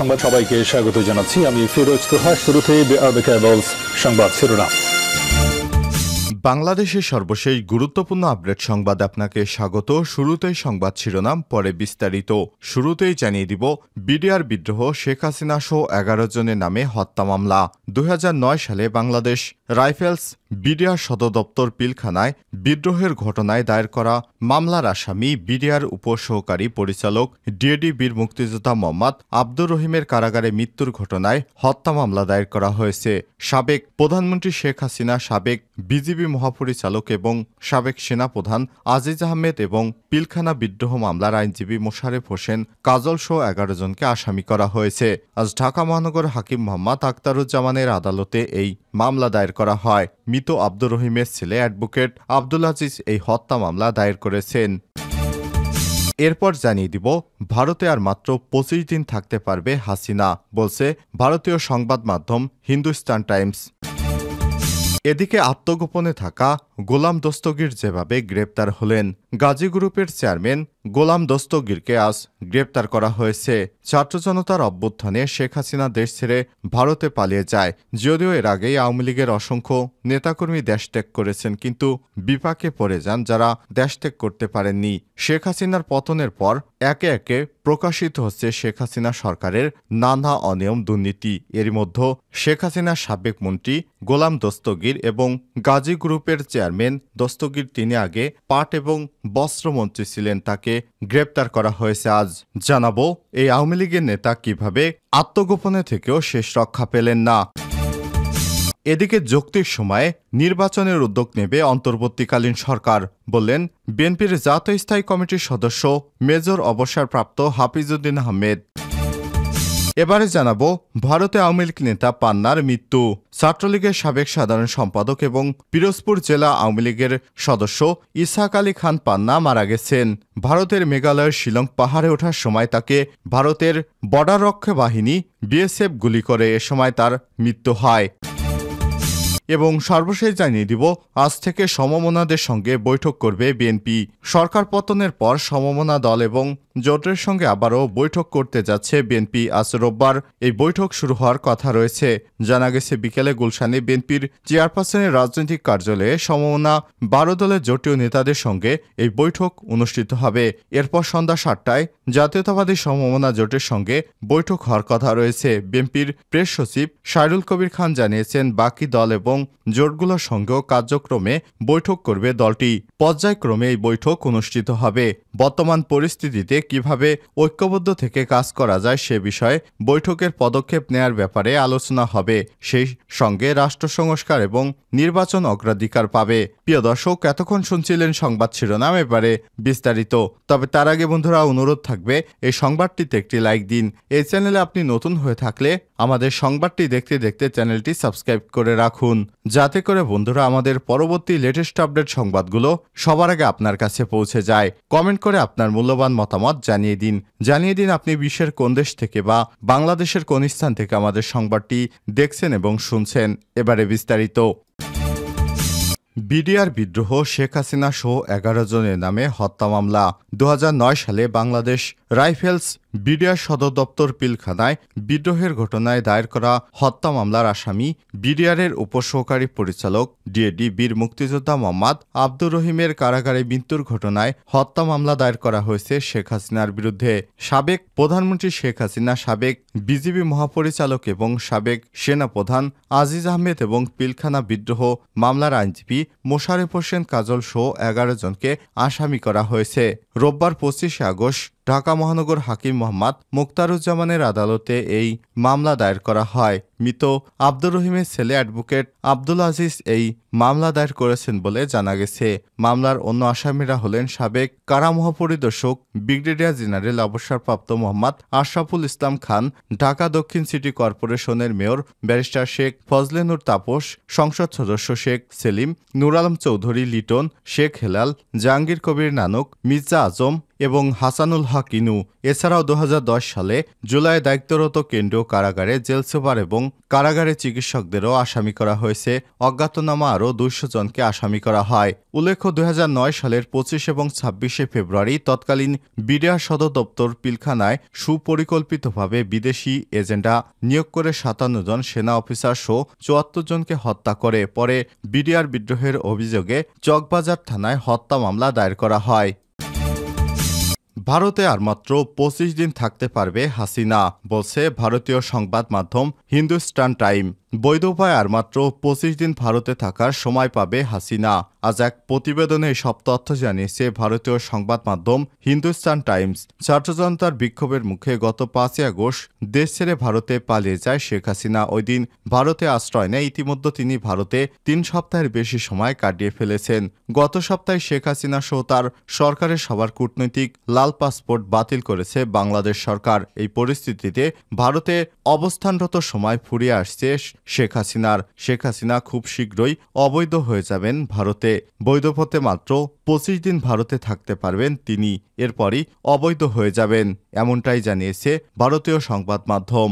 সংবাদ সবাইকে স্বাগত জানাচ্ছি আমি ফিরোজ তোহা শুরুতে সংবাদ শিরোনাম বাংলাদেশের সর্বশেষ গুরুত্বপূর্ণ আপডেট সংবাদ আপনাকে স্বাগত শুরুতেই সংবাদ শিরোনাম পরে বিস্তারিত শুরুতেই জানিয়ে দিব বিডিআর বিদ্রোহ শেখ হাসিনা সহ এগারো জনের নামে হত্যা মামলা দু সালে বাংলাদেশ রাইফেলস বিডিআর সদর দপ্তর পিলখানায় বিদ্রোহের ঘটনায় দায়ের করা মামলার আসামি বিডিআর উপসহকারী পরিচালক ডিএডি বীর মুক্তিযোদ্ধা মোহাম্মদ আব্দুর রহিমের কারাগারে মৃত্যুর ঘটনায় হত্যা মামলা দায়ের করা হয়েছে সাবেক প্রধানমন্ত্রী শেখ হাসিনা সাবেক বিজিবি মহাপরিচালক এবং সাবেক সেনাপ্রধান আজিজ আহমেদ এবং পিলখানা বিদ্রোহ মামলার আইনজীবী মোশারেফ হোসেন কাজল সহ এগারো জনকে আসামি করা হয়েছে আজ ঢাকা মহানগর হাকিম মোহাম্মদ আখতারুজ্জামানের আদালতে এই মামলা দায়ের করা হয় মৃত আব্দুর রহিমের ছেলে অ্যাডভোকেট আব্দুল আজিজ এই হত্যা মামলা দায়ের করেছেন এরপর জানিয়ে দিব ভারতে আর মাত্র পঁচিশ দিন থাকতে পারবে হাসিনা বলছে ভারতীয় সংবাদ মাধ্যম হিন্দুস্তান টাইমস এদিকে আত্মগোপনে থাকা গোলাম দস্তগীর যেভাবে গ্রেপ্তার হলেন গাজী গ্রুপের চেয়ারম্যান গোলাম দস্তগীরকে আজ গ্রেপ্তার করা হয়েছে ছাত্র জনতার অভ্যুত্থানে শেখ হাসিনা দেশ ছেড়ে ভারতে পালিয়ে যায় যদিও এর আগেই আওয়ামী লীগের অসংখ্য নেতাকর্মী দেশ ত্যাগ করেছেন কিন্তু বিপাকে পড়ে যান যারা দেশ ত্যাগ করতে পারেননি শেখ হাসিনার পতনের পর একে একে প্রকাশিত হচ্ছে শেখ হাসিনা সরকারের নানা অনিয়ম দুর্নীতি এর মধ্যে শেখ হাসিনার সাবেক মন্ত্রী গোলাম দস্তগীর এবং গাজী গ্রুপের চেয়ার চেয়ারম্যান দস্তগীর তিনি আগে পাট এবং বস্ত্রমন্ত্রী ছিলেন তাকে গ্রেপ্তার করা হয়েছে আজ জানাবো এই আওয়ামী লীগের নেতা কিভাবে আত্মগোপনে থেকেও শেষ রক্ষা পেলেন না এদিকে যৌক্তিক সময়ে নির্বাচনের উদ্যোগ নেবে অন্তর্বর্তীকালীন সরকার বললেন বিএনপির জাতীয় স্থায়ী কমিটির সদস্য মেজর অবসরপ্রাপ্ত হাফিজউদ্দিন আহমেদ এবারে জানাবো ভারতে আওয়ামী লীগ নেতা পান্নার মৃত্যু ছাত্রলীগের সাবেক সাধারণ সম্পাদক এবং পিরোজপুর জেলা আওয়ামী লীগের সদস্য ইসাক আলী খান পান্না মারা গেছেন ভারতের মেঘালয়ের শিলং পাহাড়ে ওঠার সময় তাকে ভারতের বর্ডার রক্ষা বাহিনী বিএসএফ গুলি করে এ সময় তার মৃত্যু হয় এবং সর্বশেষ জানিয়ে দিব আজ থেকে সমমনাদের সঙ্গে বৈঠক করবে বিএনপি সরকার পতনের পর সমমনা দল এবং জোটের সঙ্গে আবারও বৈঠক করতে যাচ্ছে বিএনপি আজ রোববার এই বৈঠক শুরু হওয়ার কথা রয়েছে জানা গেছে বিকেলে গুলশানে বিএনপির চেয়ারপারসনের রাজনৈতিক কার্যালয়ে সমমনা বারো দলের জোটীয় নেতাদের সঙ্গে এই বৈঠক অনুষ্ঠিত হবে এরপর সন্ধ্যা সাতটায় জাতীয়তাবাদী সমমনা জোটের সঙ্গে বৈঠক হওয়ার কথা রয়েছে বিএনপির প্রেস সচিব সাইরুল কবির খান জানিয়েছেন বাকি দল এবং জোটগুলোর সঙ্গেও কার্যক্রমে বৈঠক করবে দলটি পর্যায়ক্রমে এই বৈঠক অনুষ্ঠিত হবে বর্তমান পরিস্থিতিতে কিভাবে ঐক্যবদ্ধ থেকে কাজ করা যায় সে বিষয়ে বৈঠকের পদক্ষেপ নেয়ার ব্যাপারে আলোচনা হবে সেই সঙ্গে রাষ্ট্র সংস্কার এবং নির্বাচন অগ্রাধিকার পাবে প্রিয় দর্শক এতক্ষণ শুনছিলেন সংবাদ শিরোনাম এবারে বিস্তারিত তবে তার আগে বন্ধুরা অনুরোধ থাকে থাকবে এই সংবাদটিতে একটি লাইক দিন এই চ্যানেলে আপনি নতুন হয়ে থাকলে আমাদের সংবাদটি দেখতে দেখতে চ্যানেলটি সাবস্ক্রাইব করে রাখুন যাতে করে বন্ধুরা আমাদের পরবর্তী লেটেস্ট আপডেট সংবাদগুলো সবার আগে আপনার কাছে পৌঁছে যায় কমেন্ট করে আপনার মূল্যবান মতামত জানিয়ে দিন জানিয়ে দিন আপনি বিশ্বের কোন দেশ থেকে বা বাংলাদেশের কোন স্থান থেকে আমাদের সংবাদটি দেখছেন এবং শুনছেন এবারে বিস্তারিত বিডিআর বিদ্রোহ শেখ হাসিনা সহ এগারো জনের নামে হত্যা মামলা দু সালে বাংলাদেশ রাইফেলস বিডিআর সদর দপ্তর পিলখানায় বিদ্রোহের ঘটনায় দায়ের করা হত্যা মামলার আসামি বিডিআরের উপসহকারী পরিচালক ডিএডি বীর মুক্তিযোদ্ধা মোহাম্মদ আব্দুর রহিমের কারাগারে মৃত্যুর ঘটনায় হত্যা মামলা দায়ের করা হয়েছে শেখ হাসিনার বিরুদ্ধে সাবেক প্রধানমন্ত্রী শেখ হাসিনা সাবেক বিজিবি মহাপরিচালক এবং সাবেক সেনাপ্রধান আজিজ আহমেদ এবং পিলখানা বিদ্রোহ মামলার আইনজীবী মোশারেফ হোসেন কাজল সহ এগারো জনকে আসামি করা হয়েছে রোববার পঁচিশে আগস্ট ঢাকা মহানগর হাকিম মোহাম্মদ মুক্তারুজ্জামানের আদালতে এই মামলা দায়ের করা হয় মৃত আব্দুর রহিমের ছেলে অ্যাডভোকেট আব্দুল আজিজ এই মামলা দায়ের করেছেন বলে জানা গেছে মামলার অন্য আসামিরা হলেন সাবেক কারা মহাপরিদর্শক ব্রিগেডিয়ার জেনারেল অবসরপ্রাপ্ত মোহাম্মদ আশরাফুল ইসলাম খান ঢাকা দক্ষিণ সিটি কর্পোরেশনের মেয়র ব্যারিস্টার শেখ ফজলেনুর তাপস সংসদ সদস্য শেখ সেলিম নুর আলম চৌধুরী লিটন শেখ হেলাল জাহাঙ্গীর কবির নানক মির্জা আজম এবং হাসানুল হক ইনু এছাড়াও দু সালে জুলাই দায়িত্বরত কেন্দ্রীয় কারাগারে জেল সুপার এবং কারাগারে চিকিৎসকদেরও আসামি করা হয়েছে অজ্ঞাতনামা আরও দুইশো জনকে আসামি করা হয় উল্লেখ্য দু সালের পঁচিশ এবং ছাব্বিশে ফেব্রুয়ারি তৎকালীন বিডিআর সদর দপ্তর পিলখানায় সুপরিকল্পিতভাবে বিদেশি এজেন্ডা নিয়োগ করে সাতান্ন জন সেনা অফিসার সহ চুয়াত্তর জনকে হত্যা করে পরে বিডিআর বিদ্রোহের অভিযোগে চকবাজার থানায় হত্যা মামলা দায়ের করা হয় ভারতে আর মাত্র পঁচিশ দিন থাকতে পারবে হাসিনা বলছে ভারতীয় সংবাদ মাধ্যম হিন্দুস্তান টাইম বৈধ উপায় আর মাত্র পঁচিশ দিন ভারতে থাকার সময় পাবে হাসিনা আজ এক প্রতিবেদনে সব তথ্য জানিয়েছে ভারতীয় সংবাদ মাধ্যম হিন্দুস্তান টাইমস ছাত্রজনতার বিক্ষোভের মুখে গত পাঁচই আগস্ট দেশ ছেড়ে ভারতে পালিয়ে যায় শেখ হাসিনা ওই দিন ভারতে আশ্রয় নেয় ইতিমধ্যে তিনি ভারতে তিন সপ্তাহের বেশি সময় কাটিয়ে ফেলেছেন গত সপ্তাহে শেখ হাসিনা সহ তার সরকারের সবার কূটনৈতিক লাল পাসপোর্ট বাতিল করেছে বাংলাদেশ সরকার এই পরিস্থিতিতে ভারতে অবস্থানরত সময় ফুরিয়ে আসছে শেখ হাসিনার শেখ হাসিনা খুব শীঘ্রই অবৈধ হয়ে যাবেন ভারতে বৈধপথে মাত্র পঁচিশ দিন ভারতে থাকতে পারবেন তিনি এরপরই অবৈধ হয়ে যাবেন এমনটাই জানিয়েছে ভারতীয় সংবাদ মাধ্যম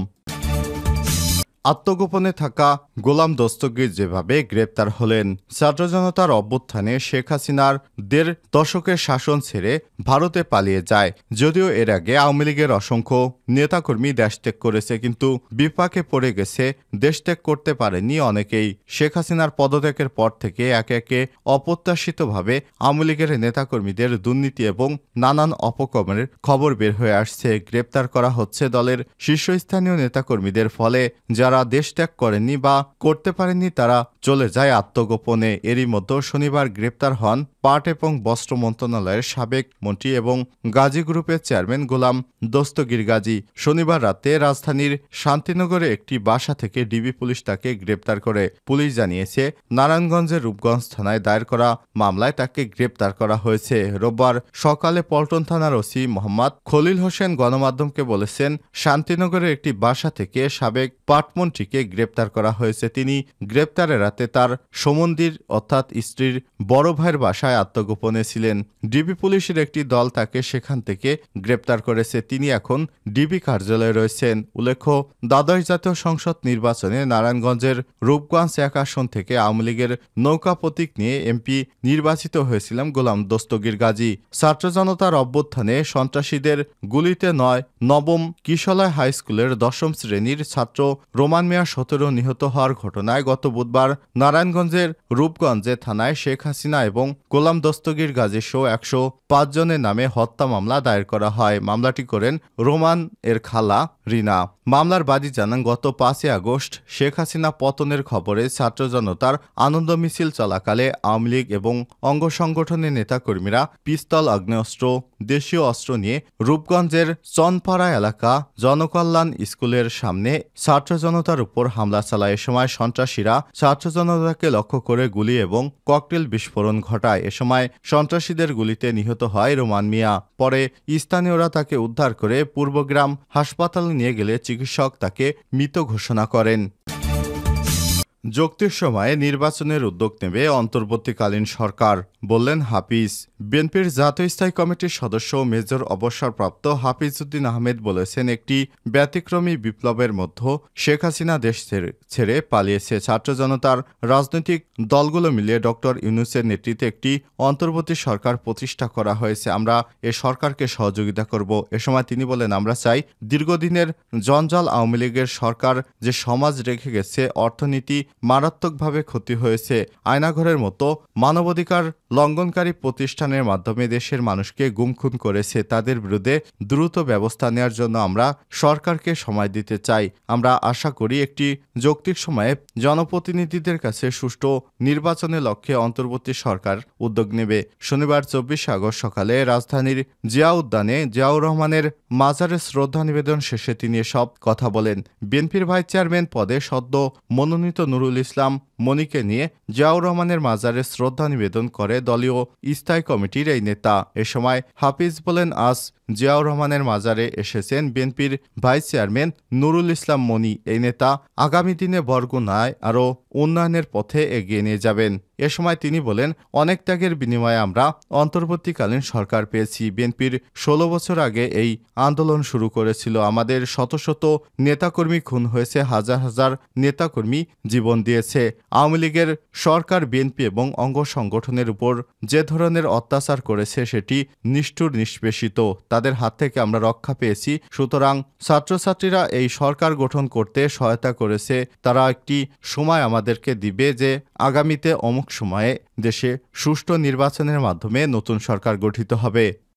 আত্মগোপনে থাকা গোলাম দস্তগীর যেভাবে গ্রেপ্তার হলেন ছাত্রজনতার জনতার অভ্যুত্থানে শেখ হাসিনার দেড় দশকের শাসন ছেড়ে ভারতে পালিয়ে যায় যদিও এর আগে আওয়ামী লীগের অসংখ্য নেতাকর্মী দেশত্যাগ করেছে কিন্তু বিপাকে পড়ে গেছে দেশত্যাগ করতে পারেনি অনেকেই শেখ হাসিনার পদত্যাগের পর থেকে একে একে অপ্রত্যাশিতভাবে আওয়ামী লীগের নেতাকর্মীদের দুর্নীতি এবং নানান অপকর্মের খবর বের হয়ে আসছে গ্রেপ্তার করা হচ্ছে দলের শীর্ষস্থানীয় নেতাকর্মীদের ফলে যারা যারা দেশ ত্যাগ করেননি বা করতে পারেননি তারা চলে যায় আত্মগোপনে এরই মধ্যে শনিবার গ্রেপ্তার হন পাট এবং বস্ত্র মন্ত্রণালয়ের সাবেক মন্ত্রী এবং গাজী গ্রুপের চেয়ারম্যান গোলাম দস্তগির গাজী শনিবার রাতে রাজধানীর শান্তিনগরে একটি বাসা থেকে ডিবি পুলিশ তাকে গ্রেপ্তার করে পুলিশ জানিয়েছে নারায়ণগঞ্জের রূপগঞ্জ থানায় দায়ের করা মামলায় তাকে গ্রেপ্তার করা হয়েছে রোববার সকালে পল্টন থানার ওসি মোহাম্মদ খলিল হোসেন গণমাধ্যমকে বলেছেন শান্তিনগরের একটি বাসা থেকে সাবেক পাটমন্ত্রীকে গ্রেপ্তার করা হয়েছে তিনি গ্রেপ্তারের রাতে তার সমন্দির অর্থাৎ স্ত্রীর বড় ভাইয়ের বাসায় আত্মগোপনে ছিলেন ডিবি পুলিশের একটি দল তাকে সেখান থেকে গ্রেপ্তার করেছে তিনি এখন ডিবি কার্যালয়ে রয়েছেন উল্লেখ্য দ্বাদশ জাতীয় সংসদ নির্বাচনে নারায়ণগঞ্জের রূপগঞ্জ এক আসন থেকে আওয়ামী লীগের নৌকা প্রতীক নিয়ে এমপি নির্বাচিত হয়েছিলাম গোলাম দস্তগীর গাজী ছাত্র জনতার অভ্যুত্থানে সন্ত্রাসীদের গুলিতে নয় নবম কিশলয় হাইস্কুলের দশম শ্রেণীর ছাত্র রোমান মিয়া সতেরো নিহত হওয়ার ঘটনায় গত বুধবার নারায়ণগঞ্জের রূপগঞ্জে থানায় শেখ হাসিনা এবং গোলাম দস্তগীর গাজী সহ একশো জনের নামে হত্যা মামলা দায়ের করা হয় মামলাটি করেন রোমান এর খালা রিনা মামলার বাদী জানান গত পাঁচই আগস্ট শেখ হাসিনা পতনের খবরে ছাত্র জনতার আনন্দ মিছিল চলাকালে আওয়ামী লীগ এবং অঙ্গ সংগঠনের নেতাকর্মীরা পিস্তল আগ্নেয়স্ত্র দেশীয় অস্ত্র নিয়ে রূপগঞ্জের চনপাড়া এলাকা জনকল্যাণ স্কুলের সামনে ছাত্র জনতার উপর হামলা চালায় এ সময় সন্ত্রাসীরা ছাত্র জনতাকে লক্ষ্য করে গুলি এবং ককটেল বিস্ফোরণ ঘটায় এ সময় সন্ত্রাসীদের গুলিতে নিহত হয় রোমান মিয়া পরে স্থানীয়রা তাকে উদ্ধার করে পূর্বগ্রাম হাসপাতালে নিয়ে গেলে চিকিৎসক তাকে মৃত ঘোষণা করেন যুক্তির সময়ে নির্বাচনের উদ্যোগ নেবে অন্তর্বর্তীকালীন সরকার বললেন হাফিজ বিএনপির জাতীয় স্থায়ী কমিটির সদস্য মেজর অবসরপ্রাপ্ত হাফিজউদ্দিন আহমেদ বলেছেন একটি ব্যতিক্রমী বিপ্লবের মধ্য শেখ হাসিনা দেশ ছেড়ে পালিয়েছে ছাত্র জনতার রাজনৈতিক দলগুলো মিলিয়ে ডক্টর ইউনুসের নেতৃত্বে একটি অন্তর্বর্তী সরকার প্রতিষ্ঠা করা হয়েছে আমরা এ সরকারকে সহযোগিতা করব এ সময় তিনি বলেন আমরা চাই দীর্ঘদিনের জঞ্জাল আওয়ামী লীগের সরকার যে সমাজ রেখে গেছে অর্থনীতি মারাত্মকভাবে ক্ষতি হয়েছে আয়নাঘরের মতো মানবাধিকার লঙ্ঘনকারী প্রতিষ্ঠানের মাধ্যমে দেশের মানুষকে গুমখুন করেছে তাদের বিরুদ্ধে দ্রুত ব্যবস্থা নেওয়ার জন্য আমরা সরকারকে সময় দিতে চাই আমরা আশা করি একটি যৌক্তিক সময়ে জনপ্রতিনিধিদের কাছে সুষ্ঠু নির্বাচনের লক্ষ্যে অন্তর্বর্তী সরকার উদ্যোগ নেবে শনিবার চব্বিশে আগস্ট সকালে রাজধানীর জিয়া উদ্যানে জিয়াউর রহমানের মাজারে শ্রদ্ধা নিবেদন শেষে তিনি সব কথা বলেন বিএনপির ভাইস চেয়ারম্যান পদে সদ্য মনোনীত নুরুল ইসলাম মনিকে নিয়ে জিয়াউর রহমানের মাজারে শ্রদ্ধা নিবেদন করে দলীয় স্থায়ী কমিটির এই নেতা এ সময় হাফিজ বলেন আজ জিয়াউর রহমানের মাজারে এসেছেন বিএনপির ভাইস চেয়ারম্যান নুরুল ইসলাম মনি এই নেতা আগামী দিনে বরগুনায় আরও উন্নয়নের পথে এগিয়ে নিয়ে যাবেন এ সময় তিনি বলেন অনেক ত্যাগের বিনিময়ে আমরা অন্তর্বর্তীকালীন সরকার পেয়েছি বিএনপির ষোলো বছর আগে এই আন্দোলন শুরু করেছিল আমাদের শত শত নেতাকর্মী খুন হয়েছে হাজার হাজার নেতাকর্মী জীবন দিয়েছে আওয়ামী লীগের সরকার বিএনপি এবং অঙ্গ সংগঠনের উপর যে ধরনের অত্যাচার করেছে সেটি নিষ্ঠুর নিষ্পেষিত তাদের হাত থেকে আমরা রক্ষা পেয়েছি সুতরাং ছাত্রছাত্রীরা এই সরকার গঠন করতে সহায়তা করেছে তারা একটি সময় আমাদেরকে দিবে যে আগামীতে অমুক সময়ে দেশে সুষ্ঠু নির্বাচনের মাধ্যমে নতুন সরকার গঠিত হবে